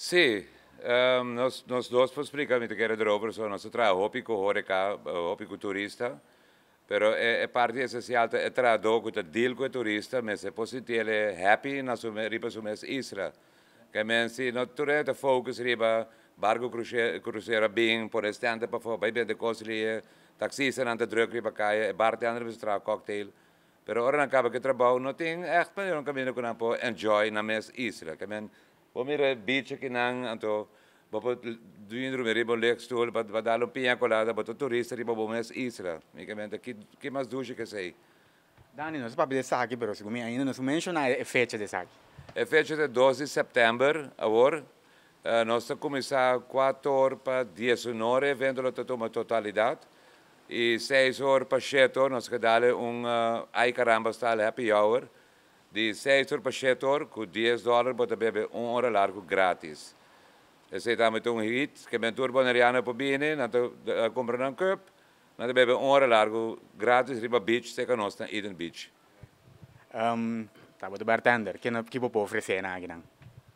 Sì, um, ehm, nós, nós dois explicamos que era de o nosso trabalho horeca, eh, como turista, però è, è parte essenziale è tra dopo che deal con turista, ma se possibile happy na sua riba su mes isra. Che men si natura te focus riba barco crociera bin por estante pa fo bei de cosli eh, taxista nante druk riba kai e barte andere bestra cocktail. Però ora non capo che trabalho non tem eh, echt per non cammino con un po enjoy na mes isra. Che men Omire beach kinang anto bapo duin rumeri bo lek stool bat badalo pia colada bato turista di bobo mes isla. Micamente chi chi mas duce che sei. Dani non si parla di sacchi però siccome ainda non si menziona è fece di sacchi. È fece di 12 settembre a ora. Uh, noi cominciamo 4 ore per 10 ore, vendono tutta la totalità. E 6 ore per 7 ore, noi diamo un uh, ai caramba style happy hour. de 6 horas para 7 horas, com 10 dólares, para beber 1 hora largo grátis. Esse é também um hit, que a mentura para a Ariana para vir, para comprar um cup, para beber 1 hora largo grátis, riba beach, seca a nossa, Eden Beach. Um, tá bom, bartender, que não que pode oferecer na Aguinan?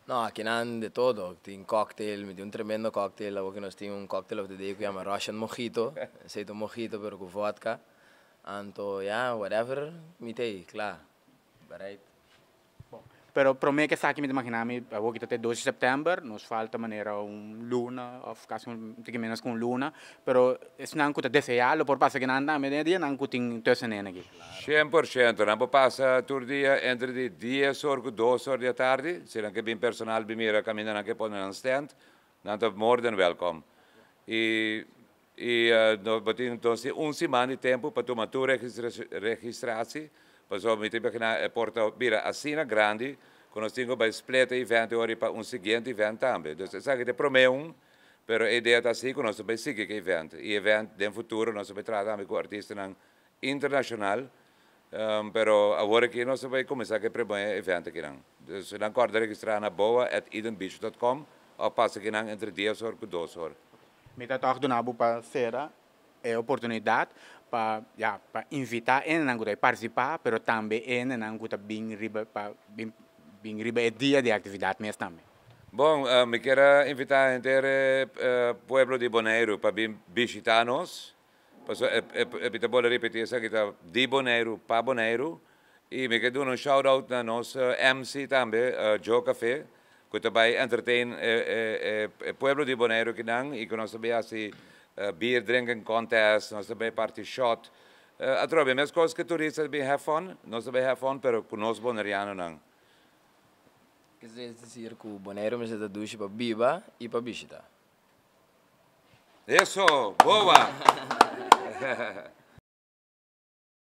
Não, aqui não de todo. Tem um cocktail, tem um tremendo cocktail, que nós temos um cocktail of the day que chama Russian Mojito. Esse é um mojito, mas com vodka. Então, yeah, whatever, me tem, claro. right? me che sa eh, che mi mitamang hinami, wag ito 12 September, nos falta manera un luna, of kasi meno menos kung luna, però se non c'è kuta desejalo por pasa que nanda me dia nang kuting tuesa 100%, non può passare pasa tur eh, dia entro di 10 or 12 ore dia tardi, se nang un personale che mi mira camminano anche poi un stand, è more than welcome. E e uh, no batin un semana di tempo per tu matura registrarsi. passou oh, muito tempo aqui na eh, Porta Bira, assim na grande, quando nós tínhamos para spleta e 20 para um seguinte evento também. Então, sabe que prometo um, mas a ideia está assim que nós vamos seguir que evento. E evento, no futuro, nós vamos tratar também com artistas internacional, um, ehm, pero agora aqui nós vamos começar a preparar evento aqui. Então, se não acorda, registrar na boa, at edenbeach.com, ou passa aqui entre 10 horas e 12 horas. Me está tornando para será é, oportunidade para, yeah, para invitar em Nanguta a participar, mas também em Nanguta bem riba, para, bem, bem riba é dia de atividade mesmo Bom, uh, me quero invitar a inteiro uh, povo de Boneiro para visitar-nos. Pita bola repetir eh, essa que está de Boneiro para Boneiro. E me quero dar um shout-out na nossa MC também, uh, eh, Joe Café, que também entertain o uh, uh, uh, povo de Boneiro que não, e que nós sabemos assim, Eh, beer drinking contest, nós também é parte shot. Uh, a é mesma que turistas bem have fun, nós também have fun, pero conosco bonariano não. Quer dizer que o boneiro é me está ducha para biba e para bichita. Tá? Isso, boa!